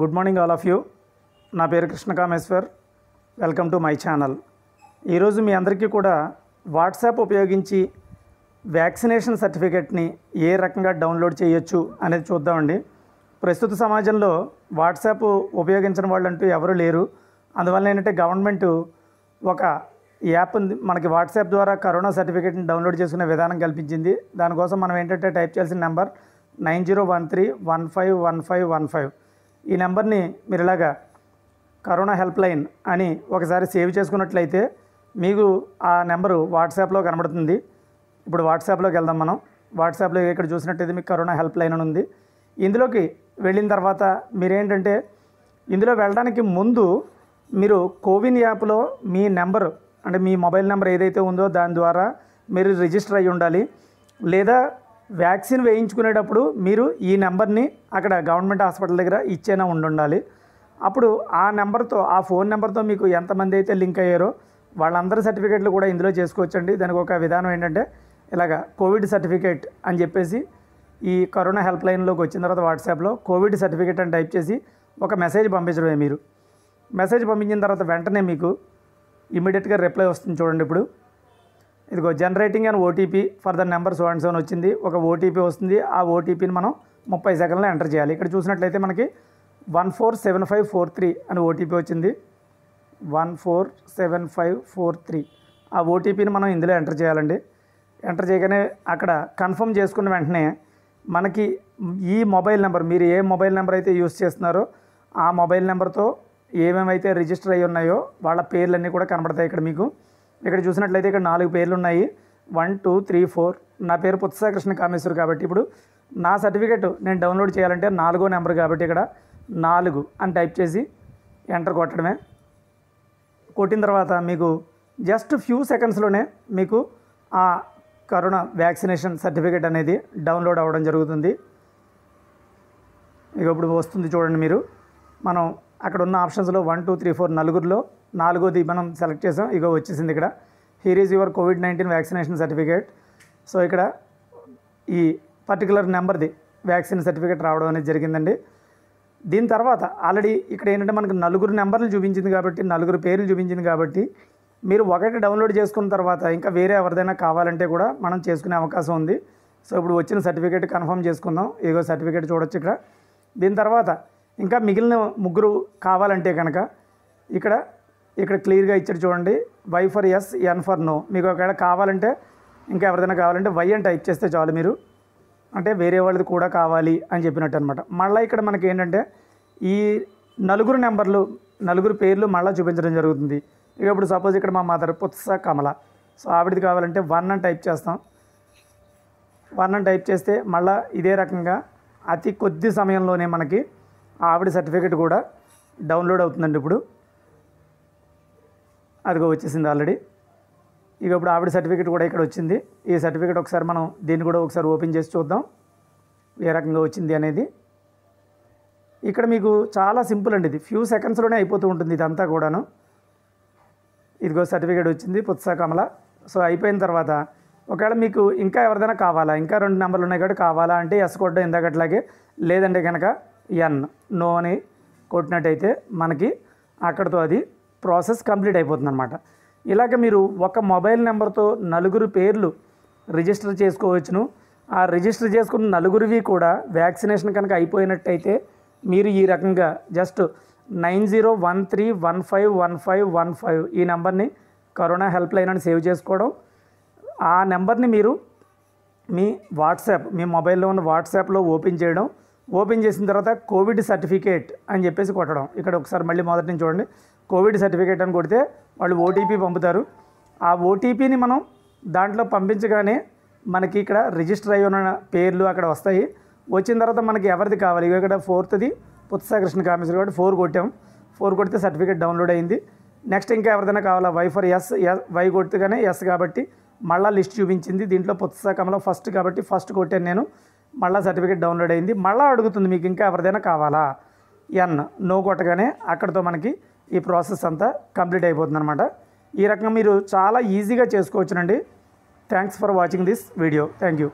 good morning all of you నా పేరు Krishna Kameshwar welcome to my channel ఈరోజు మీ అందరికీ కూడా వాట్సాప్ ఉపయోగించి వ్యాక్సినేషన్ సర్టిఫికెట్ని ఏ రకంగా డౌన్లోడ్ చేయొచ్చు అనేది చూద్దామండి ప్రస్తుత సమాజంలో వాట్సాప్ ఉపయోగించిన అంటూ ఎవరు లేరు అందువల్ల ఏంటంటే గవర్నమెంట్ ఒక యాప్ మనకి వాట్సాప్ ద్వారా కరోనా సర్టిఫికేట్ని డౌన్లోడ్ చేసుకునే విధానం కల్పించింది దానికోసం మనం ఏంటంటే టైప్ చేయాల్సిన number nine zero one three one five one five one five ఈ నెంబర్ని మీరు ఇలాగా కరోనా హెల్ప్ లైన్ అని ఒకసారి సేవ్ చేసుకున్నట్లయితే మీకు ఆ నెంబరు వాట్సాప్లో కనబడుతుంది ఇప్పుడు వాట్సాప్లోకి వెళ్దాం మనం వాట్సాప్లో ఇక్కడ చూసినట్టయితే మీకు కరోనా హెల్ప్ లైన్ అని ఉంది ఇందులోకి వెళ్ళిన తర్వాత మీరేంటంటే ఇందులో వెళ్ళడానికి ముందు మీరు కోవిన్ యాప్లో మీ నెంబర్ అంటే మీ మొబైల్ నెంబర్ ఏదైతే ఉందో దాని ద్వారా మీరు రిజిస్టర్ అయ్యి ఉండాలి లేదా వ్యాక్సిన్ వేయించుకునేటప్పుడు మీరు ఈ నెంబర్ని అక్కడ గవర్నమెంట్ హాస్పిటల్ దగ్గర ఇచ్చేనా ఉండాలి అప్పుడు ఆ నెంబర్తో ఆ ఫోన్ నెంబర్తో మీకు ఎంతమంది అయితే లింక్ అయ్యారో వాళ్ళందరి సర్టిఫికేట్లు కూడా ఇందులో చేసుకోవచ్చండి దానికి ఒక విధానం ఏంటంటే ఇలాగ కోవిడ్ సర్టిఫికేట్ అని చెప్పేసి ఈ కరోనా హెల్ప్ లైన్లోకి వచ్చిన తర్వాత వాట్సాప్లో కోవిడ్ సర్టిఫికేట్ అని టైప్ చేసి ఒక మెసేజ్ పంపించడమే మీరు మెసేజ్ పంపించిన తర్వాత వెంటనే మీకు ఇమీడియట్గా రిప్లై వస్తుంది చూడండి ఇప్పుడు ఇదిగో generating and OTP for the number so and so అని వచ్చింది ఒక ఓటీపీ వస్తుంది ఆ ఓటీపీని మనం ముప్పై సెకండ్లో ఎంటర్ చేయాలి ఇక్కడ చూసినట్లయితే మనకి one four seven five four three అని ఓటీపీ వచ్చింది one four seven five four three ఆ ఓటీపీని మనం ఇందులో ఎంటర్ చేయాలండి ఎంటర్ చేయగానే అక్కడ కన్ఫర్మ్ చేసుకున్న వెంటనే మనకి ఈ మొబైల్ నెంబర్ మీరు ఏ మొబైల్ నెంబర్ అయితే యూస్ చేస్తున్నారో ఆ మొబైల్ నెంబర్తో ఏమేమైతే రిజిస్టర్ అయి ఉన్నాయో వాళ్ళ పేర్లన్నీ కూడా కనబడతాయి ఇక్కడ మీకు ఇక్కడ చూసినట్లయితే ఇక్కడ నాలుగు పేర్లు ఉన్నాయి వన్ టూ త్రీ ఫోర్ నా పేరు పుత్సాకృష్ణ కామేశ్వర్ కాబట్టి ఇప్పుడు నా సర్టిఫికెట్ నేను డౌన్లోడ్ చేయాలంటే నాలుగో నెంబర్ కాబట్టి ఇక్కడ నాలుగు అని టైప్ చేసి ఎంటర్ కొట్టడమే కొట్టిన తర్వాత మీకు జస్ట్ ఫ్యూ సెకండ్స్లోనే మీకు ఆ కరోనా వ్యాక్సినేషన్ సర్టిఫికేట్ అనేది డౌన్లోడ్ అవ్వడం జరుగుతుంది ఇక ఇప్పుడు వస్తుంది చూడండి మీరు మనం అక్కడ ఉన్న ఆప్షన్స్లో వన్ టూ త్రీ ఫోర్ నలుగురిలో నాలుగోది మనం సెలెక్ట్ చేసాం ఇగో వచ్చేసింది ఇక్కడ here is your covid nineteen vaccination certificate so ఇక్కడ ఈ పర్టికులర్ నెంబర్ది వ్యాక్సిన్ సర్టిఫికేట్ రావడం అనేది జరిగిందండి దీని తర్వాత ఆల్రెడీ ఇక్కడ ఏంటంటే మనకు నలుగురు నెంబర్లు చూపించింది కాబట్టి నలుగురు పేర్లు చూపించింది కాబట్టి మీరు ఒకటి డౌన్లోడ్ చేసుకున్న తర్వాత ఇంకా వేరే ఎవరిదైనా కావాలంటే కూడా మనం చేసుకునే అవకాశం ఉంది సో ఇప్పుడు వచ్చిన సర్టిఫికేట్ కన్ఫర్మ్ చేసుకుందాం ఏదో సర్టిఫికేట్ చూడొచ్చు ఇక్కడ దీని తర్వాత ఇంకా మిగిలిన ముగ్గురు కావాలంటే కనుక ఇక్కడ ఇక్కడ క్లియర్గా ఇచ్చారు చూడండి Y for yes N for no మీకు ఒకవేళ కావాలంటే ఇంకా ఎవరిదైనా కావాలంటే వై అని టైప్ చేస్తే చాలు మీరు అంటే వేరే వాళ్ళది కూడా కావాలి అని చెప్పినట్టు అనమాట మళ్ళీ ఇక్కడ మనకి ఏంటంటే ఈ నలుగురు నెంబర్లు నలుగురు పేర్లు మళ్ళీ చూపించడం జరుగుతుంది ఇక ఇప్పుడు సపోజ్ ఇక్కడ మా మదర్ పుత్స కమల సో ఆవిడది కావాలంటే వన్ అని టైప్ చేస్తాం వన్ అని టైప్ చేస్తే మళ్ళీ ఇదే రకంగా అతి కొద్ది సమయంలోనే మనకి ఆవిడ సర్టిఫికెట్ కూడా డౌన్లోడ్ అవుతుందండి ఇప్పుడు అదిగో వచ్చేసింది ఆల్రెడీ ఇక ఇప్పుడు ఆవిడ సర్టిఫికేట్ కూడా ఇక్కడ వచ్చింది ఈ సర్టిఫికేట్ ఒకసారి మనం దీన్ని కూడా ఒకసారి ఓపెన్ చేసి చూద్దాం ఏ రకంగా వచ్చింది అనేది ఇక్కడ మీకు చాలా సింపుల్ అండి ఇది ఫ్యూ సెకండ్స్లోనే అయిపోతూ ఉంటుంది ఇదంతా కూడాను ఇదిగో సర్టిఫికేట్ వచ్చింది పుత్స కమల సో అయిపోయిన తర్వాత ఒకవేళ మీకు ఇంకా ఎవరిదైనా కావాలా ఇంకా రెండు నెంబర్లు ఉన్నాయి కాబట్టి కావాలా అంటే ఎస్ కొట్టడం ఇందాకట్లాగే లేదంటే కనుక ఎన్ నో అని కొట్టినట్టయితే మనకి అక్కడితో అది ప్రాసెస్ కంప్లీట్ అయిపోతుంది అనమాట ఇలాగ మీరు ఒక మొబైల్ నెంబర్తో నలుగురు పేర్లు రిజిస్టర్ చేసుకోవచ్చును ఆ రిజిస్టర్ చేసుకున్న నలుగురివి కూడా వ్యాక్సినేషన్ కనుక అయిపోయినట్టయితే మీరు ఈ రకంగా just nine zero one three one five one five one five ఈ నెంబర్ని కరోనా హెల్ప్ లైన్ అని సేవ్ చేసుకోవడం ఆ నెంబర్ని మీరు మీ వాట్సాప్ మీ మొబైల్లో ఉన్న వాట్సాప్లో ఓపెన్ చేయడం ఓపెన్ చేసిన తర్వాత కోవిడ్ సర్టిఫికేట్ అని చెప్పేసి కొట్టడం ఇక్కడ ఒకసారి మళ్ళీ మొదటి నుంచి చూడండి కోవిడ్ సర్టిఫికేట్ అని కొడితే వాళ్ళు ఓటీపీ పంపుతారు ఆ ఓటీపీని మనం దాంట్లో పంపించగానే మనకి ఇక్కడ రిజిస్టర్ అయి ఉన్న పేర్లు అక్కడ వస్తాయి వచ్చిన తర్వాత మనకి ఎవరిది కావాలి ఇక్కడ ఫోర్త్ది పుత్సాకృష్ణ కామేశ్వరి కాబట్టి ఫోర్ కొట్టాం ఫోర్ కొడితే సర్టిఫికేట్ డౌన్లోడ్ అయింది నెక్స్ట్ ఇంకా ఎవరిదైనా కావాలా వై ఫర్ ఎస్ వై కొట్టుగానే ఎస్ కాబట్టి మళ్ళా లిస్ట్ చూపించింది దీంట్లో పుత్సకంలో ఫస్ట్ కాబట్టి ఫస్ట్ కొట్టాను నేను మళ్ళా సర్టిఫికేట్ డౌన్లోడ్ అయింది మళ్ళీ అడుగుతుంది మీకు ఇంకా ఎవరిదైనా కావాలా ఎన్ నో కొట్టగానే అక్కడితో మనకి ఈ ప్రాసెస్ అంతా కంప్లీట్ అయిపోతుంది అనమాట ఈ రకంగా మీరు చాలా ఈజీగా చేసుకోవచ్చునండి thanks for watching this video thank you